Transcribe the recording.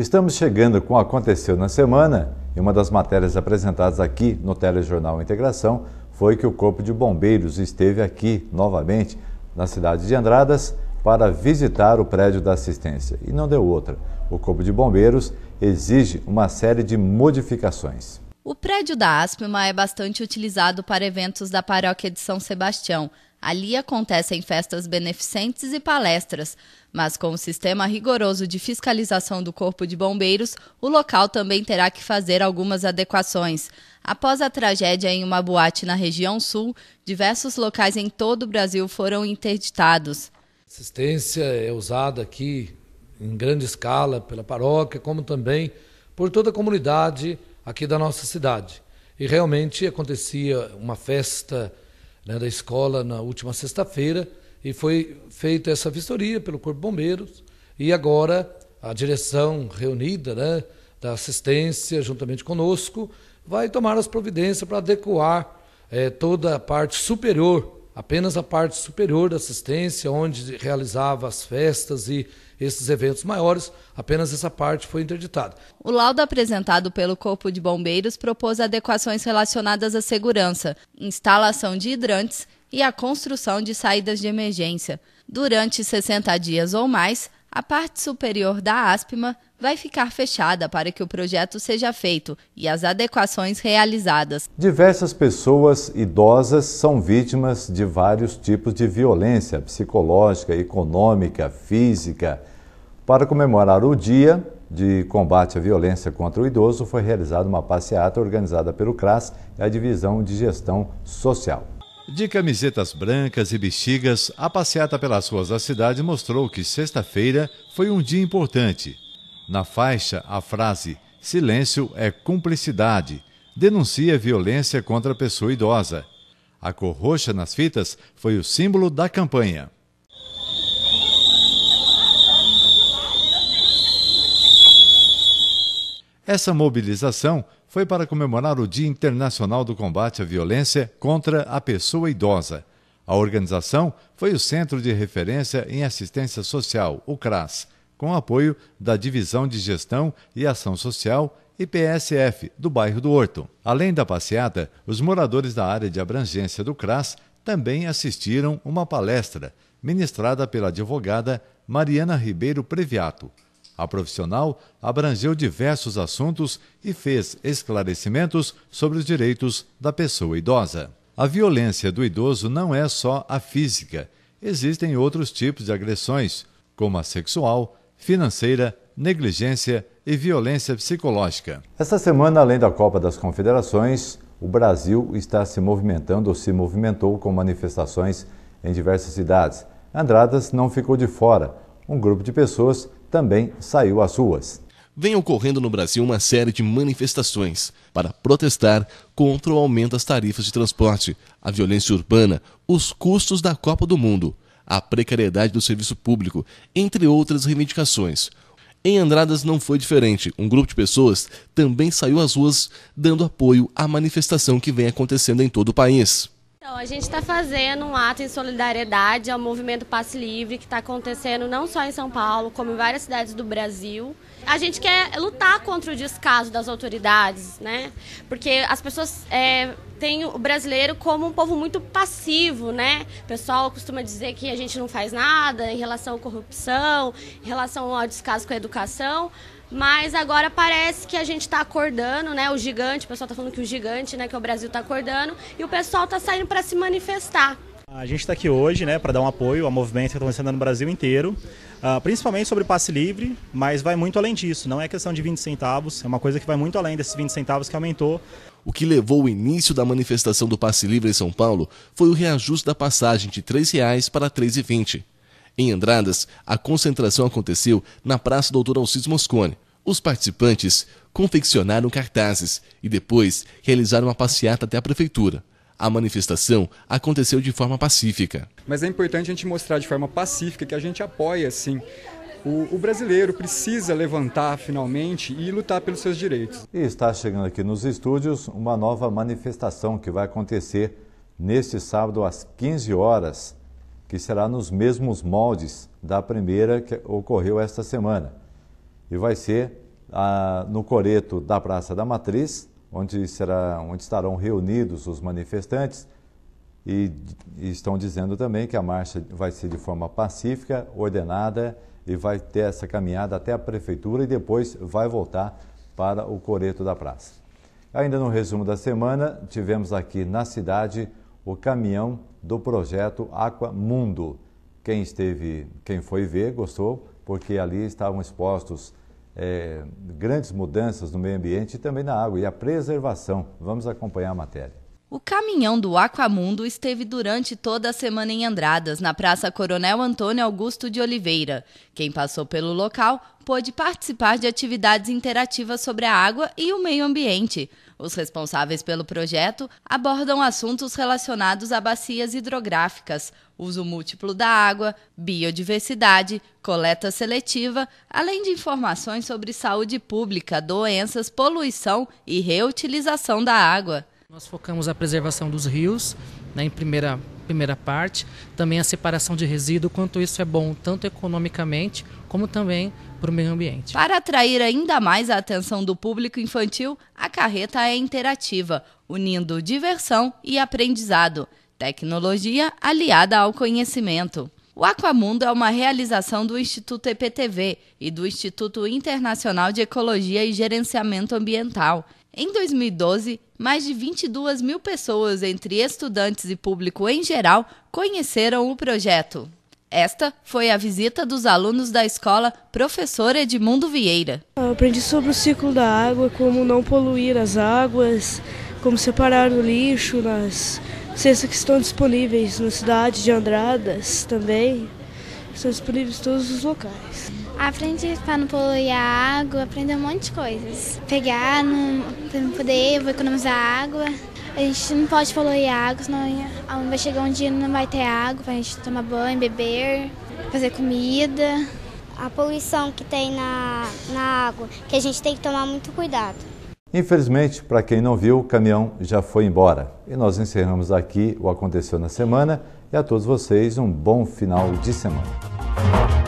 Estamos chegando com o Aconteceu na Semana e uma das matérias apresentadas aqui no Telejornal Integração foi que o Corpo de Bombeiros esteve aqui novamente na cidade de Andradas para visitar o prédio da assistência e não deu outra. O Corpo de Bombeiros exige uma série de modificações. O prédio da Aspma é bastante utilizado para eventos da paróquia de São Sebastião, Ali acontecem festas beneficentes e palestras, mas com o um sistema rigoroso de fiscalização do Corpo de Bombeiros, o local também terá que fazer algumas adequações. Após a tragédia em uma boate na região sul, diversos locais em todo o Brasil foram interditados. Assistência é usada aqui em grande escala pela paróquia, como também por toda a comunidade aqui da nossa cidade. E realmente acontecia uma festa né, da escola na última sexta-feira e foi feita essa vistoria pelo Corpo de Bombeiros e agora a direção reunida né, da assistência, juntamente conosco, vai tomar as providências para adequar eh, toda a parte superior, apenas a parte superior da assistência, onde realizava as festas e esses eventos maiores, apenas essa parte foi interditada. O laudo apresentado pelo Corpo de Bombeiros propôs adequações relacionadas à segurança, instalação de hidrantes e a construção de saídas de emergência. Durante 60 dias ou mais, a parte superior da Aspima vai ficar fechada para que o projeto seja feito e as adequações realizadas. Diversas pessoas idosas são vítimas de vários tipos de violência psicológica, econômica, física para comemorar o dia de combate à violência contra o idoso, foi realizada uma passeata organizada pelo CRAS e a Divisão de Gestão Social. De camisetas brancas e bexigas, a passeata pelas ruas da cidade mostrou que sexta-feira foi um dia importante. Na faixa, a frase Silêncio é cumplicidade denuncia violência contra a pessoa idosa. A cor roxa nas fitas foi o símbolo da campanha. Essa mobilização foi para comemorar o Dia Internacional do Combate à Violência contra a Pessoa Idosa. A organização foi o Centro de Referência em Assistência Social, o CRAS, com apoio da Divisão de Gestão e Ação Social e PSF do bairro do Horto. Além da passeata, os moradores da área de abrangência do CRAS também assistiram uma palestra ministrada pela advogada Mariana Ribeiro Previato. A profissional abrangeu diversos assuntos e fez esclarecimentos sobre os direitos da pessoa idosa. A violência do idoso não é só a física, existem outros tipos de agressões, como a sexual, financeira, negligência e violência psicológica. Esta semana, além da Copa das Confederações, o Brasil está se movimentando ou se movimentou com manifestações em diversas cidades. Andradas não ficou de fora. Um grupo de pessoas também saiu às ruas. Vem ocorrendo no Brasil uma série de manifestações para protestar contra o aumento das tarifas de transporte, a violência urbana, os custos da Copa do Mundo, a precariedade do serviço público, entre outras reivindicações. Em Andradas não foi diferente. Um grupo de pessoas também saiu às ruas dando apoio à manifestação que vem acontecendo em todo o país. Então, a gente está fazendo um ato em solidariedade ao movimento Passe Livre, que está acontecendo não só em São Paulo, como em várias cidades do Brasil. A gente quer lutar contra o descaso das autoridades, né? Porque as pessoas é, tem o brasileiro como um povo muito passivo, né? O pessoal costuma dizer que a gente não faz nada em relação à corrupção, em relação ao descaso com a educação. Mas agora parece que a gente está acordando, né? O gigante, o pessoal está falando que o gigante, né? Que é o Brasil está acordando e o pessoal está saindo para se manifestar. A gente está aqui hoje né, para dar um apoio a movimentos que estão tá acontecendo no Brasil inteiro, uh, principalmente sobre passe livre, mas vai muito além disso. Não é questão de 20 centavos, é uma coisa que vai muito além desses 20 centavos que aumentou o que levou o início da manifestação do passe livre em São Paulo foi o reajuste da passagem de R$ 3,00 para R$ 3,20. Em Andradas, a concentração aconteceu na Praça Doutor Alcides Moscone. Os participantes confeccionaram cartazes e depois realizaram uma passeata até a prefeitura. A manifestação aconteceu de forma pacífica. Mas é importante a gente mostrar de forma pacífica que a gente apoia, sim, o, o brasileiro precisa levantar finalmente e lutar pelos seus direitos. E está chegando aqui nos estúdios uma nova manifestação que vai acontecer neste sábado às 15 horas, que será nos mesmos moldes da primeira que ocorreu esta semana. E vai ser ah, no coreto da Praça da Matriz, onde, será, onde estarão reunidos os manifestantes. E, e estão dizendo também que a marcha vai ser de forma pacífica, ordenada e vai ter essa caminhada até a prefeitura e depois vai voltar para o Coreto da Praça. Ainda no resumo da semana, tivemos aqui na cidade o caminhão do projeto Aqua Mundo. Quem esteve, quem foi ver, gostou, porque ali estavam expostos é, grandes mudanças no meio ambiente e também na água e a preservação. Vamos acompanhar a matéria. O caminhão do Aquamundo esteve durante toda a semana em Andradas, na Praça Coronel Antônio Augusto de Oliveira. Quem passou pelo local pôde participar de atividades interativas sobre a água e o meio ambiente. Os responsáveis pelo projeto abordam assuntos relacionados a bacias hidrográficas, uso múltiplo da água, biodiversidade, coleta seletiva, além de informações sobre saúde pública, doenças, poluição e reutilização da água. Nós focamos a preservação dos rios, né, em primeira, primeira parte, também a separação de resíduo, quanto isso é bom tanto economicamente como também para o meio ambiente. Para atrair ainda mais a atenção do público infantil, a carreta é interativa, unindo diversão e aprendizado, tecnologia aliada ao conhecimento. O Aquamundo é uma realização do Instituto EPTV e do Instituto Internacional de Ecologia e Gerenciamento Ambiental em 2012, mais de 22 mil pessoas, entre estudantes e público em geral, conheceram o projeto. Esta foi a visita dos alunos da escola Professor Edmundo Vieira. Eu aprendi sobre o ciclo da água, como não poluir as águas, como separar o lixo nas cestas que estão disponíveis na cidade de Andradas também. Estão disponíveis em todos os locais. Aprendi para não poluir a água, aprender um monte de coisas. Pegar, não, não poder, vou economizar água. A gente não pode poluir a água, senão vai chegar um dia e não vai ter água para a gente tomar banho, beber, fazer comida. A poluição que tem na, na água, que a gente tem que tomar muito cuidado. Infelizmente, para quem não viu, o caminhão já foi embora. E nós encerramos aqui o Aconteceu na Semana e a todos vocês um bom final de semana.